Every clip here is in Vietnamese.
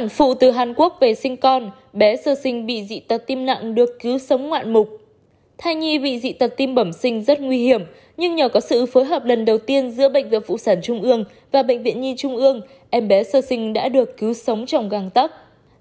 Sản phụ từ Hàn Quốc về sinh con, bé sơ sinh bị dị tật tim nặng được cứu sống ngoạn mục. Thai nhi bị dị tật tim bẩm sinh rất nguy hiểm, nhưng nhờ có sự phối hợp lần đầu tiên giữa Bệnh viện Phụ sản Trung ương và Bệnh viện Nhi Trung ương, em bé sơ sinh đã được cứu sống trong gang tấc.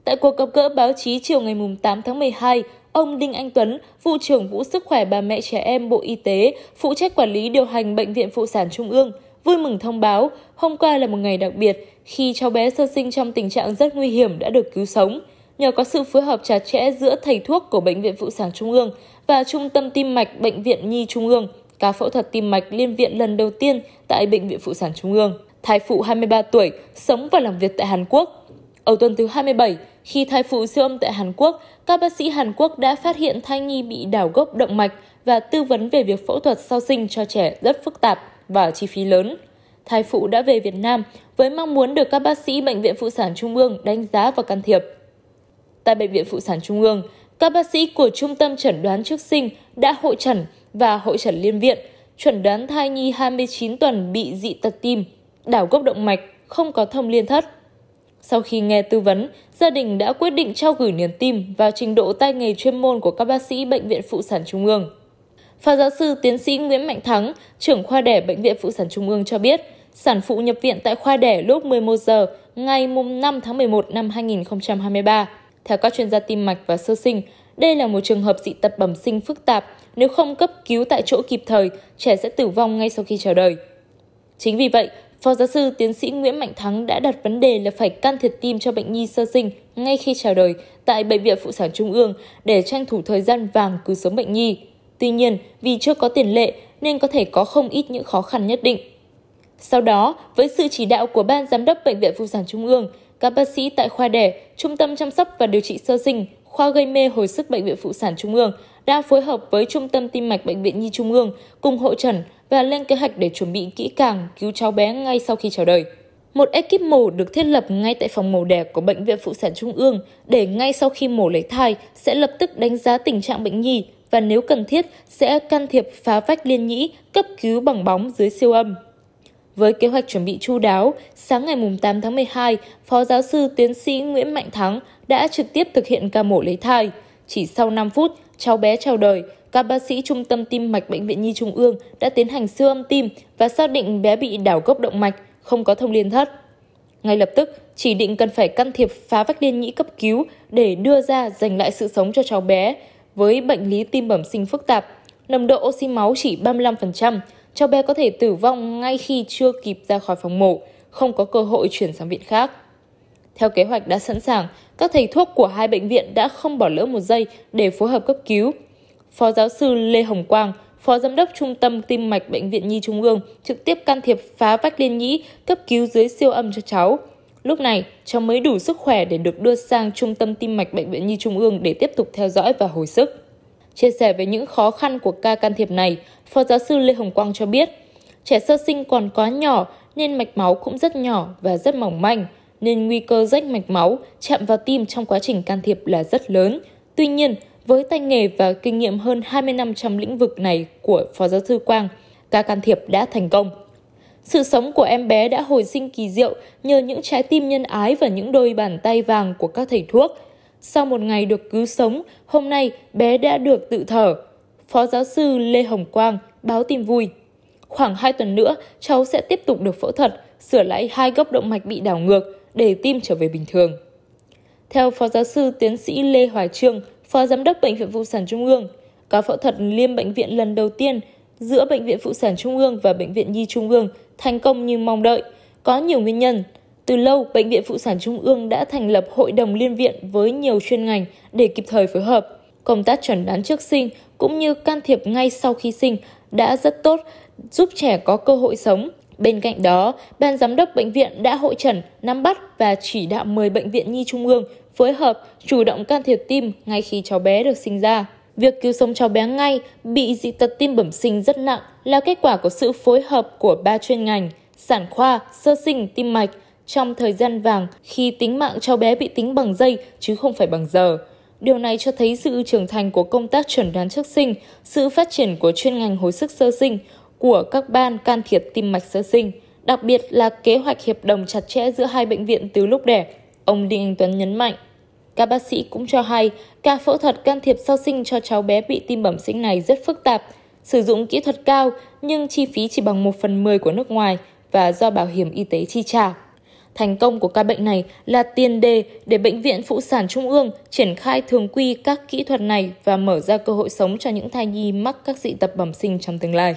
Tại cuộc gặp gỡ báo chí chiều ngày 8 tháng 12, ông Đinh Anh Tuấn, vụ trưởng vụ sức khỏe bà mẹ trẻ em Bộ Y tế, phụ trách quản lý điều hành Bệnh viện Phụ sản Trung ương, vui mừng thông báo hôm qua là một ngày đặc biệt khi cháu bé sơ sinh trong tình trạng rất nguy hiểm đã được cứu sống. Nhờ có sự phối hợp chặt chẽ giữa thầy thuốc của Bệnh viện Phụ sản Trung ương và Trung tâm Tim mạch Bệnh viện Nhi Trung ương, ca phẫu thuật tim mạch liên viện lần đầu tiên tại Bệnh viện Phụ sản Trung ương. thai phụ 23 tuổi, sống và làm việc tại Hàn Quốc. Ở tuần thứ 27, khi thai phụ siêu âm tại Hàn Quốc, các bác sĩ Hàn Quốc đã phát hiện thai nhi bị đảo gốc động mạch và tư vấn về việc phẫu thuật sau sinh cho trẻ rất phức tạp và chi phí lớn. Thai phụ đã về Việt Nam với mong muốn được các bác sĩ Bệnh viện Phụ sản Trung ương đánh giá và can thiệp. Tại Bệnh viện Phụ sản Trung ương, các bác sĩ của Trung tâm Chẩn đoán trước sinh đã hội trần và hội trần liên viện, chuẩn đoán thai nhi 29 tuần bị dị tật tim, đảo gốc động mạch, không có thông liên thất. Sau khi nghe tư vấn, gia đình đã quyết định trao gửi niềm tin vào trình độ tay nghề chuyên môn của các bác sĩ Bệnh viện Phụ sản Trung ương. Phó giáo sư tiến sĩ Nguyễn Mạnh Thắng, trưởng khoa đẻ Bệnh viện Phụ sản Trung ương cho biết, sản phụ nhập viện tại khoa đẻ lúc 11 giờ ngày 5 tháng 11 năm 2023. Theo các chuyên gia tim mạch và sơ sinh, đây là một trường hợp dị tật bẩm sinh phức tạp, nếu không cấp cứu tại chỗ kịp thời, trẻ sẽ tử vong ngay sau khi chào đời. Chính vì vậy, Phó giáo sư tiến sĩ Nguyễn Mạnh Thắng đã đặt vấn đề là phải can thiệp tim cho bệnh nhi sơ sinh ngay khi chào đời tại Bệnh viện Phụ sản Trung ương để tranh thủ thời gian vàng cứu sống bệnh nhi. Tuy nhiên, vì chưa có tiền lệ nên có thể có không ít những khó khăn nhất định. Sau đó, với sự chỉ đạo của Ban Giám đốc Bệnh viện Phụ sản Trung ương, các bác sĩ tại khoa đẻ, Trung tâm chăm sóc và điều trị sơ sinh, khoa gây mê hồi sức Bệnh viện Phụ sản Trung ương đã phối hợp với Trung tâm Tim mạch Bệnh viện Nhi Trung ương cùng hội trần và lên kế hoạch để chuẩn bị kỹ càng cứu cháu bé ngay sau khi chào đời. Một ekip mổ được thiết lập ngay tại phòng mổ đẻ của Bệnh viện Phụ sản Trung ương để ngay sau khi mổ lấy thai sẽ lập tức đánh giá tình trạng bệnh nhi, và nếu cần thiết sẽ can thiệp phá vách liên nhĩ cấp cứu bằng bóng dưới siêu âm. Với kế hoạch chuẩn bị chu đáo, sáng ngày 8 tháng 12, Phó giáo sư tiến sĩ Nguyễn Mạnh Thắng đã trực tiếp thực hiện ca mổ lấy thai. Chỉ sau 5 phút, cháu bé chào đời, các bác sĩ Trung tâm Tim Mạch Bệnh viện Nhi Trung ương đã tiến hành siêu âm tim và xác định bé bị đảo gốc động mạch, không có thông liên thất. Ngay lập tức, chỉ định cần phải can thiệp phá vách liên nhĩ cấp cứu để đưa ra giành lại sự sống cho cháu bé, với bệnh lý tim bẩm sinh phức tạp. Nồng độ oxy máu chỉ 35%, cháu bé có thể tử vong ngay khi chưa kịp ra khỏi phòng mổ, không có cơ hội chuyển sang viện khác. Theo kế hoạch đã sẵn sàng, các thầy thuốc của hai bệnh viện đã không bỏ lỡ một giây để phối hợp cấp cứu. Phó giáo sư Lê Hồng Quang, Phó Giám đốc Trung tâm Tim mạch Bệnh viện Nhi Trung ương trực tiếp can thiệp phá vách liên nhĩ cấp cứu dưới siêu âm cho cháu. Lúc này, cháu mới đủ sức khỏe để được đưa sang Trung tâm Tim mạch Bệnh viện Nhi Trung ương để tiếp tục theo dõi và hồi sức. Chia sẻ về những khó khăn của ca can thiệp này, Phó giáo sư Lê Hồng Quang cho biết, trẻ sơ sinh còn quá nhỏ nên mạch máu cũng rất nhỏ và rất mỏng manh, nên nguy cơ rách mạch máu, chạm vào tim trong quá trình can thiệp là rất lớn. Tuy nhiên, với tay nghề và kinh nghiệm hơn 20 năm trong lĩnh vực này của Phó giáo sư Quang, ca can thiệp đã thành công. Sự sống của em bé đã hồi sinh kỳ diệu nhờ những trái tim nhân ái và những đôi bàn tay vàng của các thầy thuốc. Sau một ngày được cứu sống, hôm nay bé đã được tự thở. Phó giáo sư Lê Hồng Quang báo tin vui. Khoảng 2 tuần nữa, cháu sẽ tiếp tục được phẫu thuật, sửa lại hai gốc động mạch bị đảo ngược để tim trở về bình thường. Theo Phó giáo sư tiến sĩ Lê Hoài Trương, Phó Giám đốc Bệnh viện Phụ sản Trung ương, ca phẫu thuật liêm bệnh viện lần đầu tiên giữa Bệnh viện Phụ sản Trung ương và Bệnh viện Nhi Trung ương thành công như mong đợi. Có nhiều nguyên nhân. Từ lâu, Bệnh viện Phụ sản Trung ương đã thành lập hội đồng liên viện với nhiều chuyên ngành để kịp thời phối hợp. Công tác chuẩn đoán trước sinh cũng như can thiệp ngay sau khi sinh đã rất tốt, giúp trẻ có cơ hội sống. Bên cạnh đó, Ban Giám đốc Bệnh viện đã hội trần, nắm bắt và chỉ đạo 10 bệnh viện nhi trung ương phối hợp chủ động can thiệp tim ngay khi cháu bé được sinh ra. Việc cứu sống cháu bé ngay bị dị tật tim bẩm sinh rất nặng là kết quả của sự phối hợp của ba chuyên ngành, sản khoa, sơ sinh, tim mạch trong thời gian vàng khi tính mạng cháu bé bị tính bằng giây chứ không phải bằng giờ. Điều này cho thấy sự trưởng thành của công tác chuẩn đoán trước sinh, sự phát triển của chuyên ngành hồi sức sơ sinh, của các ban can thiệp tim mạch sơ sinh, đặc biệt là kế hoạch hiệp đồng chặt chẽ giữa hai bệnh viện từ lúc đẻ, ông Đinh Anh Tuấn nhấn mạnh. Các bác sĩ cũng cho hay, ca phẫu thuật can thiệp sau sinh cho cháu bé bị tim bẩm sinh này rất phức tạp, sử dụng kỹ thuật cao nhưng chi phí chỉ bằng 1 phần 10 của nước ngoài và do bảo hiểm y tế chi trả. Thành công của ca bệnh này là tiền đề để Bệnh viện Phụ sản Trung ương triển khai thường quy các kỹ thuật này và mở ra cơ hội sống cho những thai nhi mắc các dị tật bẩm sinh trong tương lai.